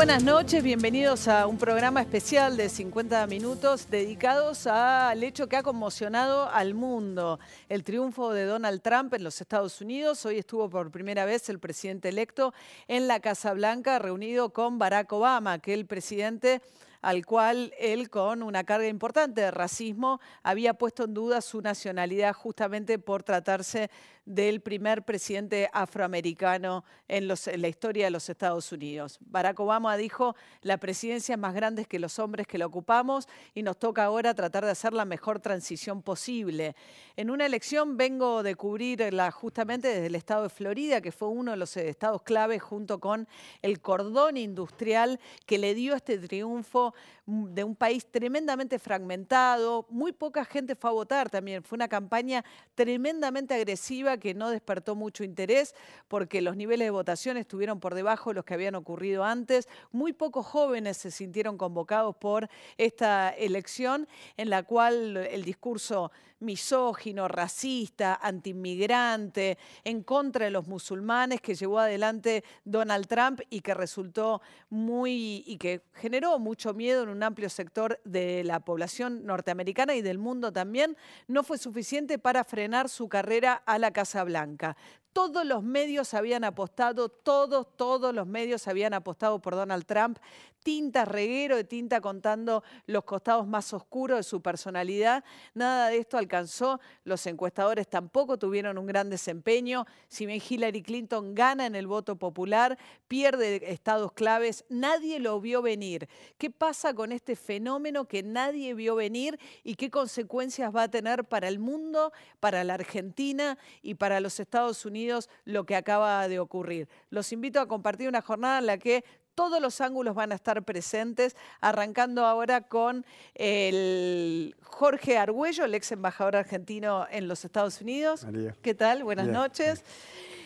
buenas noches, bienvenidos a un programa especial de 50 minutos dedicados al hecho que ha conmocionado al mundo, el triunfo de Donald Trump en los Estados Unidos. Hoy estuvo por primera vez el presidente electo en la Casa Blanca reunido con Barack Obama, que el presidente al cual él con una carga importante de racismo había puesto en duda su nacionalidad justamente por tratarse del primer presidente afroamericano en, la historia de los Estados Unidos. Barack Obama dijo, la presidencia es más grande que los hombres que la ocupamos y nos toca ahora tratar de hacer la mejor transición posible. En una elección vengo de cubrirla justamente desde el estado de Florida, que fue uno de los eh, estados clave junto con el cordón industrial que le dio este triunfo Mm, de un país tremendamente fragmentado, muy poca gente fue a votar también, fue una campaña tremendamente agresiva que no despertó mucho interés porque los niveles de votación estuvieron por debajo de los que habían ocurrido antes, muy pocos jóvenes se sintieron convocados por esta elección en la cual el discurso misógino, racista, antiinmigrante, en contra de los musulmanes que llevó adelante Donald Trump y que resultó muy y que generó mucho miedo en un amplio sector de la población norteamericana y del mundo también, no fue suficiente para frenar su carrera a la Casa Blanca. Todos los medios habían apostado, todos, todos los medios habían apostado por Donald Trump. Tinta reguero de tinta contando los costados más oscuros de su personalidad. Nada de esto al Cansó. los encuestadores tampoco tuvieron un gran desempeño. Si bien Hillary Clinton gana en el voto popular, pierde estados claves, nadie lo vio venir. ¿Qué pasa con este fenómeno que nadie vio venir y qué consecuencias va a tener para el mundo, para la Argentina y para los Estados Unidos lo que acaba de ocurrir? Los invito a compartir una jornada en la que todos los ángulos van a estar presentes, arrancando ahora con el Jorge Argüello, el ex embajador argentino en los Estados Unidos. María. ¿Qué tal? Buenas noches.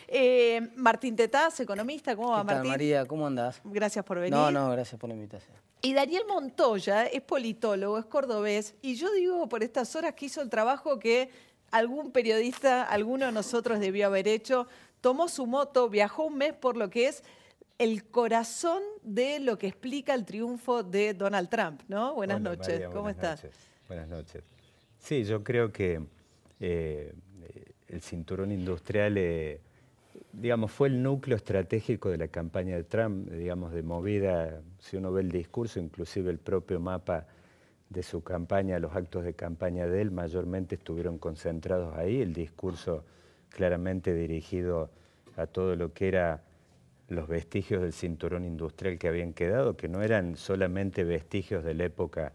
Eh, Martín Tetaz, economista, ¿cómo va Martín? María, ¿cómo andás? Gracias por venir. No, no, gracias por la invitación. Y Daniel Montoya es politólogo, es cordobés, y yo digo por estas horas que hizo el trabajo que algún periodista, alguno de nosotros debió haber hecho, tomó su moto, viajó un mes por lo que es el corazón de lo que explica el triunfo de Donald Trump, ¿no? Buenas noches, ¿cómo estás? Buenas noches. Sí, yo creo que eh, el cinturón industrial, eh, digamos, fue el núcleo estratégico de la campaña de Trump, digamos, de movida, si uno ve el discurso, inclusive el propio mapa de su campaña, los actos de campaña de él mayormente estuvieron concentrados ahí, el discurso claramente dirigido a todo lo que era los vestigios del cinturón industrial que habían quedado, que no eran solamente vestigios de la época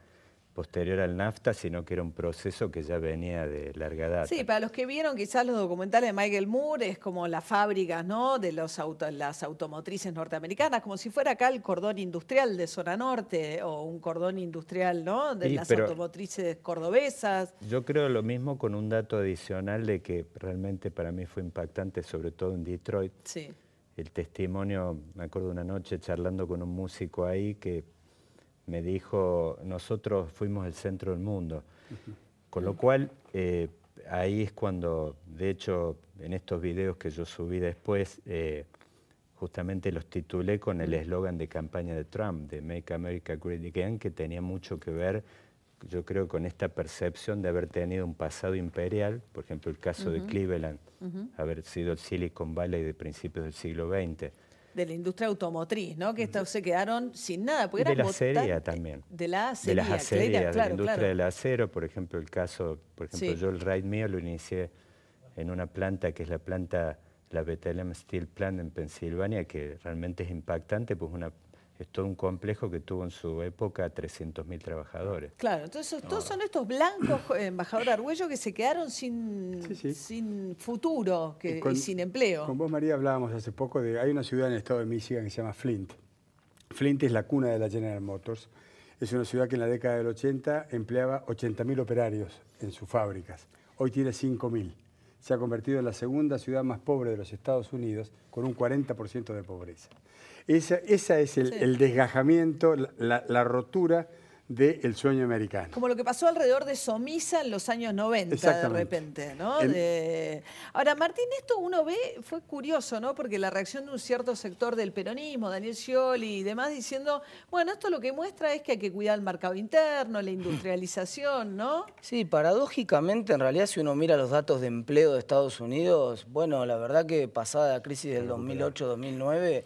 posterior al NAFTA, sino que era un proceso que ya venía de larga data. Sí, para los que vieron quizás los documentales de Michael Moore, es como la fábrica ¿no? de los las automotrices norteamericanas, como si fuera acá el cordón industrial de zona norte o un cordón industrial ¿no? de las automotrices cordobesas. Yo creo lo mismo con un dato adicional de que realmente para mí fue impactante, sobre todo en Detroit. Sí el testimonio, me acuerdo una noche charlando con un músico ahí que me dijo, nosotros fuimos el centro del mundo. Con lo cual, eh, ahí es cuando, de hecho, en estos videos que yo subí después, eh, justamente los titulé con el eslogan de campaña de Trump, de Make America Great Again, que tenía mucho que ver yo creo, con esta percepción de haber tenido un pasado imperial, por ejemplo, el caso de Cleveland, haber sido el Silicon Valley de principios del siglo XX. De la industria automotriz, ¿no? Que estos se quedaron sin nada. de la acería eh, también. De la acería. De las claro, de la industria del acero, por ejemplo, el caso, por ejemplo, yo el ride mío lo inicié en una planta que es la planta, la Bethlehem Steel Plant en Pensilvania, que realmente es impactante, pues una es todo un complejo que tuvo en su época 300.000 trabajadores. Claro, entonces todos son estos blancos, embajador Arguello, que se quedaron sin, futuro y, sin empleo. Con vos, María, hablábamos hace poco de... Hay una ciudad en el estado de Michigan que se llama Flint. Flint es la cuna de la General Motors. Es una ciudad que en la década del 80 empleaba 80.000 operarios en sus fábricas. Hoy tiene 5.000 se ha convertido en la segunda ciudad más pobre de los Estados Unidos, con un 40% de pobreza. Ese esa es el, desgajamiento, la rotura del sueño americano. Como lo que pasó alrededor de Somisa en los años 90, de repente, ¿no? Ahora, Martín, esto uno ve, fue curioso, ¿no? Porque la reacción de un cierto sector del peronismo, Daniel Scioli y demás, diciendo, bueno, esto lo que muestra es que hay que cuidar el mercado interno, la industrialización, ¿no? Sí, paradójicamente, en realidad, si uno mira los datos de empleo de Estados Unidos, bueno, la verdad que pasada la crisis del 2008-2009,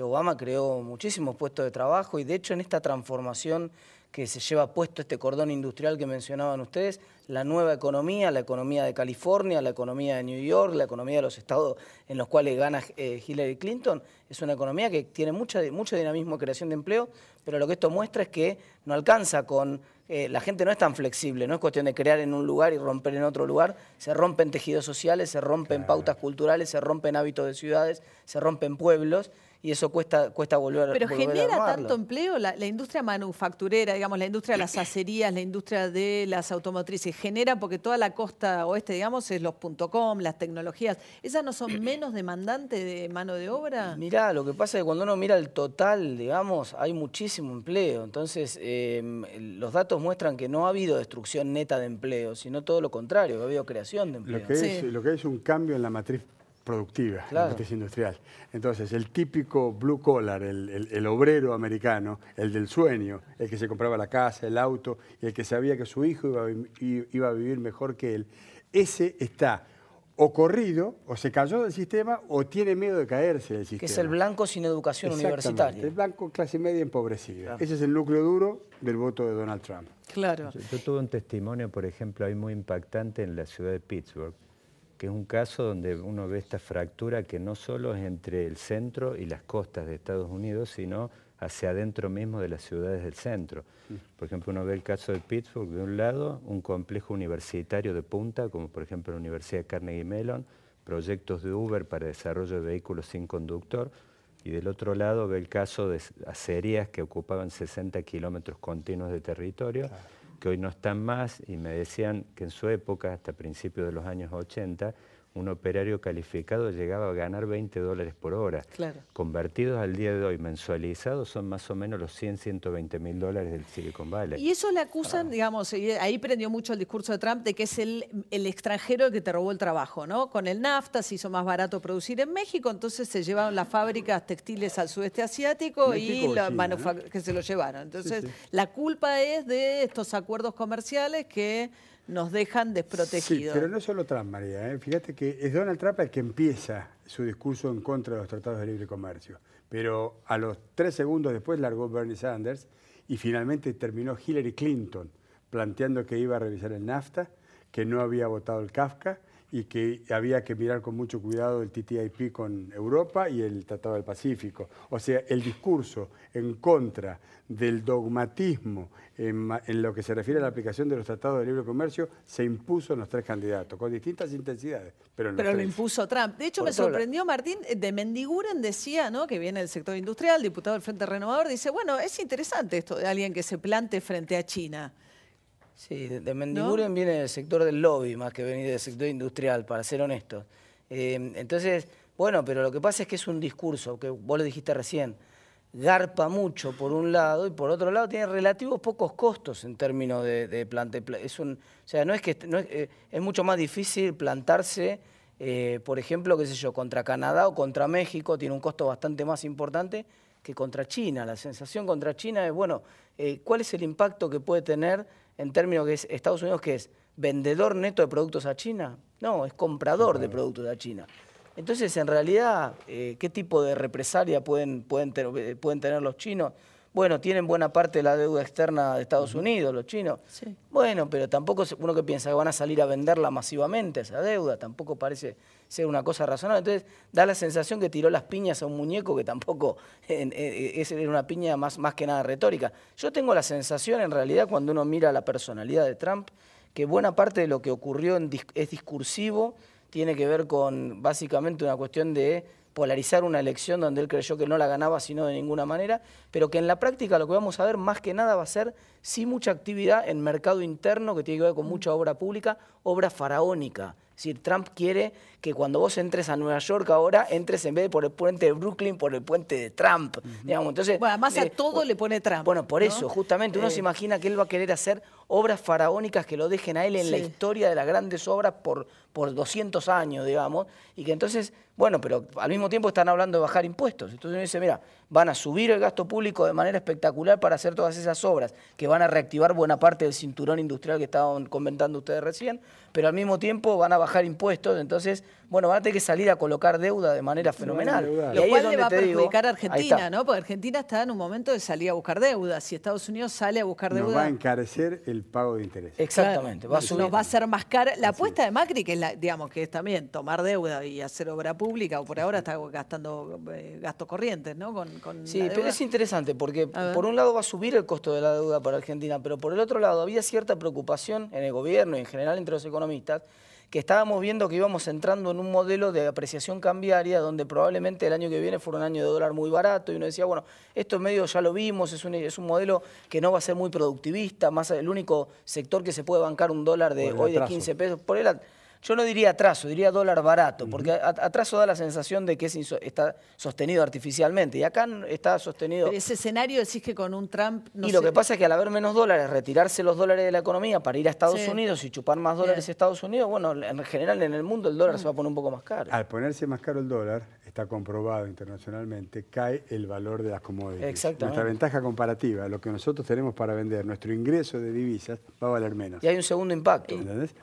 Obama creó muchísimos puestos de trabajo y, de hecho, en esta transformación que se lleva puesto este cordón industrial que mencionaban ustedes, la nueva economía, la economía de California, la economía de New York, la economía de los estados en los cuales gana eh, Hillary Clinton, es una economía que tiene mucha, mucho dinamismo, creación de empleo, pero lo que esto muestra es que no alcanza con... Eh, la gente no es tan flexible, no es cuestión de crear en un lugar y romper en otro lugar, se rompen tejidos sociales, se rompen pautas culturales, se rompen hábitos de ciudades, se rompen pueblos, y eso cuesta, cuesta volver, Pero Pero genera tanto empleo la, industria manufacturera, digamos, la industria de las acerías, la industria de las automotrices, genera porque toda la costa oeste, digamos, es los .com, las tecnologías. ¿Esas no son menos demandantes de mano de obra? Mirá, lo que pasa es que cuando uno mira el total, digamos, hay muchísimo empleo. Entonces, em, los datos muestran que no ha habido destrucción neta de empleo, sino todo lo contrario, que ha habido creación de empleo. Lo que, lo que es un cambio en la matriz productiva, la industrial. Entonces, el típico blue collar, el, obrero americano, el del sueño, el que se compraba la casa, el auto, y el que sabía que su hijo iba a, vivir mejor que él, ese está o corrido, o se cayó del sistema, o tiene miedo de caerse del sistema. Que es el blanco sin educación universitaria. El blanco clase media empobrecida. Ese es el núcleo duro del voto de Donald Trump. Claro. Yo, tuve un testimonio, por ejemplo, ahí muy impactante en la ciudad de Pittsburgh es un caso donde uno ve esta fractura que no solo es entre el centro y las costas de Estados Unidos, sino hacia adentro mismo de las ciudades del centro. Mm. Por ejemplo, uno ve el caso de Pittsburgh, de un lado, un complejo universitario de punta, como por ejemplo la Universidad Carnegie Mellon, proyectos de Uber para desarrollo de vehículos sin conductor, y del otro lado ve el caso de acerías que ocupaban 60 kilómetros continuos de territorio que hoy no están más y me decían que en su época, hasta principios de los años 80, un operario calificado llegaba a ganar 20 dólares por hora. Claro. Convertidos al día de hoy, mensualizados, son más o menos los 100, 120 mil dólares del Silicon Valley. Y eso le acusan, digamos, ahí prendió mucho el discurso de Trump de que es el, extranjero el que te robó el trabajo, ¿no? Con el nafta se hizo más barato producir en México, entonces se llevaron las fábricas textiles al sudeste asiático y la que se lo llevaron. Entonces, la culpa es de estos acuerdos comerciales que nos dejan desprotegidos. Sí, pero no solo Trump, María. ¿eh? Fíjate que es Donald Trump el que empieza su discurso en contra de los tratados de libre comercio. Pero a los tres segundos después largó Bernie Sanders y finalmente terminó Hillary Clinton planteando que iba a revisar el NAFTA, que no había votado el Kafka y que había que mirar con mucho cuidado el TTIP con Europa y el Tratado del Pacífico. O sea, el discurso en contra del dogmatismo en, lo que se refiere a la aplicación de los tratados de libre comercio se impuso en los tres candidatos, con distintas intensidades. Pero, pero lo impuso Trump. De hecho, me sorprendió Martín, eh, de Mendiguren decía, ¿no? que viene del sector industrial, diputado del Frente Renovador, dice, bueno, es interesante esto de alguien que se plante frente a China. Sí, de Mendiguren viene del sector del lobby más que venir del sector industrial, para ser honestos. Eh, entonces, bueno, pero lo que pasa es que es un discurso, que vos lo dijiste recién, garpa mucho por un lado y por otro lado tiene relativos pocos costos en términos de, de plante. Es un, o sea, no es que no es, eh, es, mucho más difícil plantarse, eh, por ejemplo, qué sé yo, contra Canadá o contra México, tiene un costo bastante más importante que contra China. La sensación contra China es, bueno, eh, ¿cuál es el impacto que puede tener en términos que es Estados Unidos, que es vendedor neto de productos a China? No, es comprador de productos a China. Entonces, en realidad, eh, ¿qué tipo de represalia pueden, pueden, eh, pueden tener los chinos? Bueno, tienen buena parte de la deuda externa de Estados Unidos, los chinos. Bueno, pero tampoco uno que piensa que van a salir a venderla masivamente esa deuda, tampoco parece ser una cosa razonable. Entonces, da la sensación que tiró las piñas a un muñeco que tampoco eh, eh, es una piña más, más que nada retórica. Yo tengo la sensación, en realidad, cuando uno mira la personalidad de Trump, que buena parte de lo que ocurrió en, es discursivo, tiene que ver con básicamente una cuestión de polarizar una elección donde él creyó que no la ganaba sino de ninguna manera, pero que en la práctica lo que vamos a ver más que nada va a ser sí mucha actividad en mercado interno que tiene que ver con mucha obra pública, obra faraónica. Es decir, Trump quiere que cuando vos entres a Nueva York ahora, entres en vez de por el puente de Brooklyn, por el puente de Trump. digamos. Entonces, bueno, además a eh, todo le pone Trump. Bueno, por eso, justamente, uno eh. se imagina que él va a querer hacer obras faraónicas que lo dejen a él en la historia de las grandes obras por, por 200 años, digamos, y que entonces, bueno, pero al mismo tiempo están hablando de bajar impuestos. Entonces uno dice, mira, van a subir el gasto público de manera espectacular para hacer todas esas obras, que van a reactivar buena parte del cinturón industrial que estaban comentando ustedes recién, pero al mismo tiempo van a bajar impuestos, entonces, bueno, van a tener que salir a colocar deuda de manera fenomenal. Y lo cual le va a perjudicar a Argentina, ¿no? Porque Argentina está en un momento de salir a buscar deuda. Si Estados Unidos sale a buscar deuda... va a encarecer pago de interés. Exactamente. va a Nos va a ser más cara. La apuesta de Macri, que es, digamos, que es también tomar deuda y hacer obra pública, o por ahora está gastando eh, gastos corrientes, ¿no? sí, pero es interesante, porque por un lado va a subir el costo de la deuda para Argentina, pero por el otro lado había cierta preocupación en el gobierno y en general entre los economistas que estábamos viendo que íbamos entrando en un modelo de apreciación cambiaria donde probablemente el año que viene fuera un año de dólar muy barato y uno decía, bueno, esto medio ya lo vimos, es un, es un modelo que no va a ser muy productivista, más el único sector que se puede bancar un dólar de hoy de 15 pesos por el yo no diría atraso, diría dólar barato, porque atraso da la sensación de que está sostenido artificialmente. Y acá está sostenido. ese escenario decís que con un Trump. No y lo que pasa es que al haber menos dólares, retirarse los dólares de la economía para ir a Estados Unidos y chupar más dólares a Estados Unidos, bueno, en general en el mundo el dólar mm. se va a poner un poco más caro. Al ponerse más caro el dólar, está comprobado internacionalmente, cae el valor de las commodities. Exactamente. Nuestra ventaja comparativa, lo que nosotros tenemos para vender, nuestro ingreso de divisas, va a valer menos. Y hay un segundo impacto.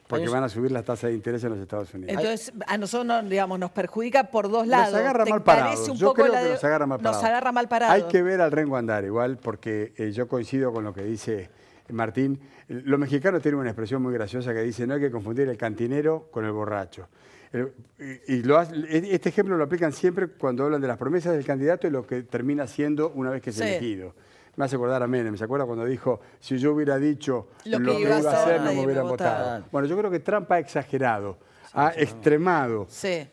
Porque van a subir las tasas de interés en los Estados Unidos. Entonces, a nosotros digamos, nos perjudica por dos lados. Nos agarra mal parado, Yo creo que nos agarra mal parado. Hay que ver al Rengo andar igual, porque eh, yo coincido con lo que dice Martín. Los mexicanos tienen una expresión muy graciosa que dice, no hay que confundir el cantinero con el borracho. y este ejemplo lo aplican siempre cuando hablan de las promesas del candidato y lo que termina siendo una vez que es elegido me hace acordar a Menem, ¿se acuerda cuando dijo, si yo hubiera dicho lo, que, iba, a hacer, no me hubieran votado? Bueno, yo creo que Trump ha exagerado, ha extremado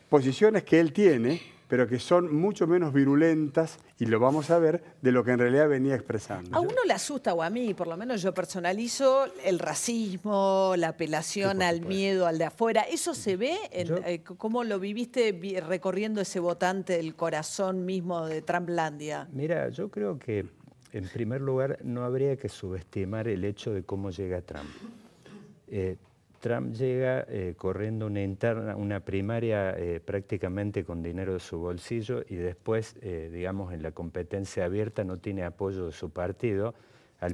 posiciones que él tiene, pero que son mucho menos virulentas, y lo vamos a ver, de lo que en realidad venía expresando. A uno le asusta, o a mí, por lo menos yo personalizo, el racismo, la apelación al miedo, al de afuera. ¿Eso se ve? Eh, ¿Cómo lo viviste recorriendo ese votante el corazón mismo de Trumplandia? Mira, yo creo que en primer lugar, no habría que subestimar el hecho de cómo llega Trump. Eh, Trump llega eh, corriendo una interna, una primaria eh, prácticamente con dinero de su bolsillo y después, digamos, en la competencia abierta no tiene apoyo de su partido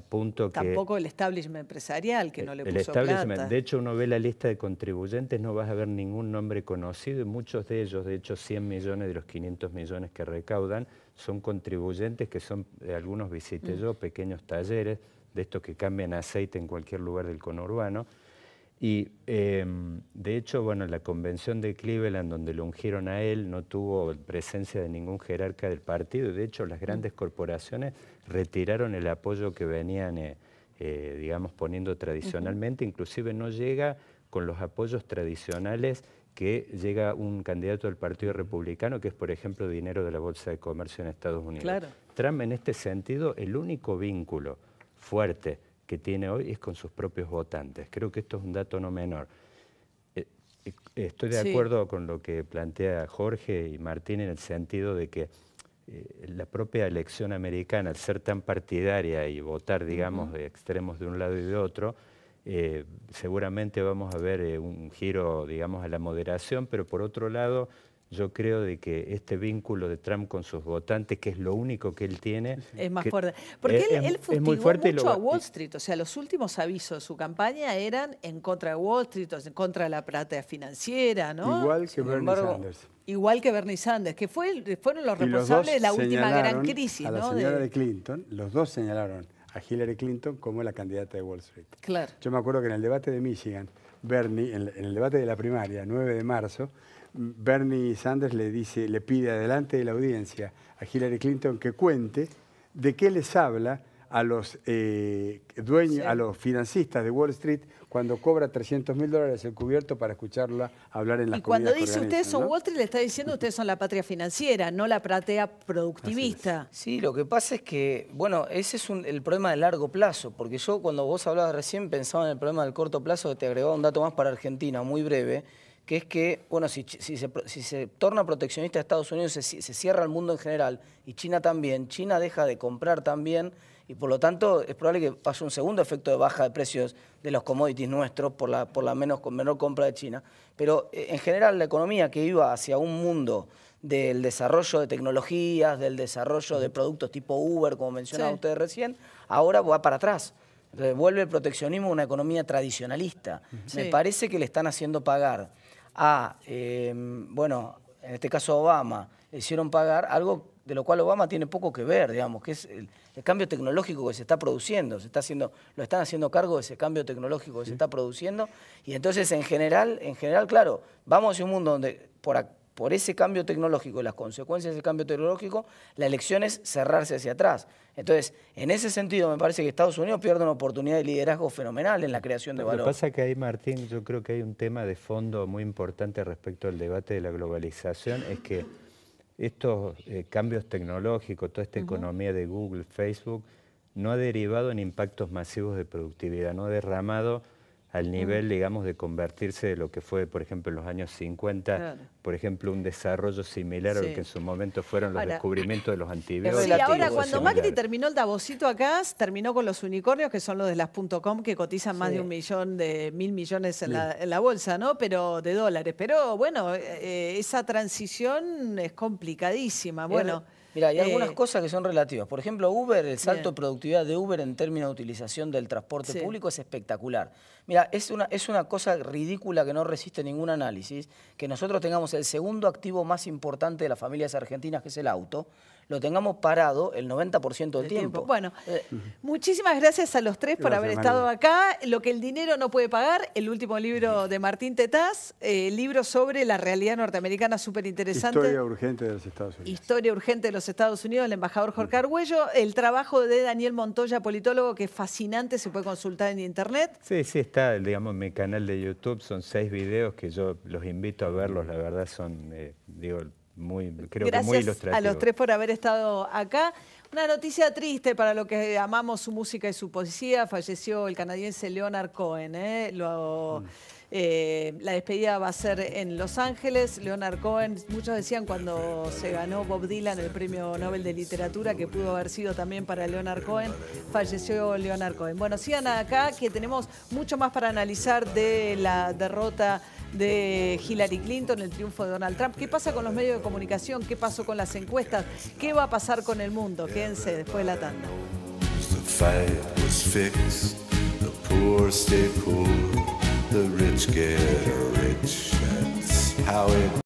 punto Tampoco el establishment empresarial que no le el De hecho, uno ve la lista de contribuyentes, no vas a ver ningún nombre conocido y muchos de ellos, de hecho 100 millones de los 500 millones que recaudan, son contribuyentes que son, de algunos visité mm. yo, pequeños talleres, de estos que cambian aceite en cualquier lugar del conurbano, y em, de hecho, bueno, la convención de Cleveland, donde lo ungieron a él, no tuvo presencia de ningún jerarca del partido. De hecho, las grandes mm. corporaciones retiraron el apoyo que venían, eh, eh, digamos, poniendo tradicionalmente. Inclusive no llega con los apoyos tradicionales que llega un candidato del Partido Republicano, que es, por ejemplo, dinero de la Bolsa de Comercio en Estados Unidos. Claro. en este sentido, el único vínculo fuerte que tiene hoy es con sus propios votantes. Creo que esto es un dato no menor. Eh, eh, estoy de acuerdo con lo que plantea Jorge y Martín en el sentido de que eh, la propia elección americana, al ser tan partidaria y votar, digamos, de extremos de un lado y de otro, seguramente vamos a ver un giro, digamos, a la moderación, pero por otro lado, yo creo de que este vínculo de Trump con sus votantes, que es lo único que él tiene... Es más fuerte. Porque él, eh, él es muy fuerte mucho a Wall Street. O sea, los últimos avisos de su campaña eran en contra de Wall Street, en contra de la plata financiera, ¿no? Igual que Bernie Sanders. Igual que Bernie Sanders, que fueron los responsables de la última gran crisis, a la señora de... Clinton, los dos señalaron a Hillary Clinton como la candidata de Wall Street. Claro. Yo me acuerdo que en el debate de Michigan, Bernie, en el debate de la primaria, 9 de marzo, Bernie Sanders le, dice, le pide adelante de la audiencia a Hillary Clinton que cuente de qué les habla a los eh, dueños, a los financistas de Wall Street cuando cobra 300 mil dólares el cubierto para escucharla hablar en la Y cuando dice ustedes son Wall Street, le está diciendo ustedes son la patria financiera, no la platea productivista. Sí, lo que pasa es que, bueno, ese es el problema de largo plazo, porque yo cuando vos hablabas recién pensaba en el problema del corto plazo, que te agregaba un dato más para Argentina, muy breve, que es que, bueno, si, se, torna proteccionista Estados Unidos, se, cierra el mundo en general, y China también, China deja de comprar también, y por lo tanto es probable que pase un segundo efecto de baja de precios de los commodities nuestros por la, por la menos, menor compra de China. Pero eh, en general la economía que iba hacia un mundo del desarrollo de tecnologías, del desarrollo de productos tipo Uber, como mencionaba usted recién, ahora va para atrás. Entonces, vuelve el proteccionismo a una economía tradicionalista. Me parece que le están haciendo pagar a, ah, em, bueno, en este caso Obama, hicieron pagar algo de lo cual Obama tiene poco que ver, digamos, que es el, cambio tecnológico que se está produciendo, se está haciendo, lo están haciendo cargo de ese cambio tecnológico que se está produciendo, y entonces en general, en general, claro, vamos a un mundo donde por, por ese cambio tecnológico, y las consecuencias del cambio tecnológico, la elección es cerrarse hacia atrás. Entonces, en ese sentido, me parece que Estados Unidos pierde una oportunidad de liderazgo fenomenal en la creación de valor. Lo que pasa es que ahí, Martín, yo creo que hay un tema de fondo muy importante respecto al debate de la globalización, es que estos eh, cambios tecnológicos, toda esta economía de Google, Facebook, no ha derivado en impactos masivos de productividad, no ha derramado al mm. nivel, digamos, de convertirse de lo que fue, por ejemplo, en los años 50, por ejemplo, un desarrollo similar a lo que en su momento fueron los descubrimientos de los antibióticos. Sí, ahora cuando Macri terminó el Davosito acá, terminó con los unicornios, que son los de las .com, que cotizan más de un millón de mil millones en la, bolsa, ¿no? Pero de dólares. Pero bueno, eh, esa transición es complicadísima. Bueno. Mira, hay algunas eh, cosas que son relativas. Por ejemplo, Uber, el salto de productividad de Uber en términos de utilización del transporte público es espectacular. Mira, es una, es una cosa ridícula que no resiste ningún análisis, que nosotros tengamos el segundo activo más importante de las familias argentinas, que es el auto, lo tengamos parado el 90% del tiempo. Bueno, eh, eh, muchísimas gracias a los tres por haber estado acá. Lo que el dinero no puede pagar, el último libro de Martín Tetaz, eh, libro sobre la realidad norteamericana súper interesante. Historia urgente de los Estados Unidos. Historia urgente de los Estados Unidos, el embajador Jorge Argüello, el trabajo de Daniel Montoya, politólogo, que es fascinante, se puede consultar en internet. Sí, sí, está, digamos, en mi canal de YouTube, son seis videos que yo los invito a verlos, la verdad son, digo, muy, creo Gracias a los tres por haber estado acá. Una noticia triste para los que amamos su música y su poesía. Falleció el canadiense Leonard Cohen. ¿eh? Lo... Mm. Eh, la despedida va a ser en Los Ángeles. Leonard Cohen, muchos decían cuando se ganó Bob Dylan el premio Nobel de Literatura, que pudo haber sido también para Leonard Cohen, falleció Leonard Cohen. Bueno, sigan acá que tenemos mucho más para analizar de la derrota de Hillary Clinton, el triunfo de Donald Trump. ¿Qué pasa con los medios de comunicación? ¿Qué pasó con las encuestas? ¿Qué va a pasar con el mundo? Quédense después de la tanda. the rich get rich. That's how it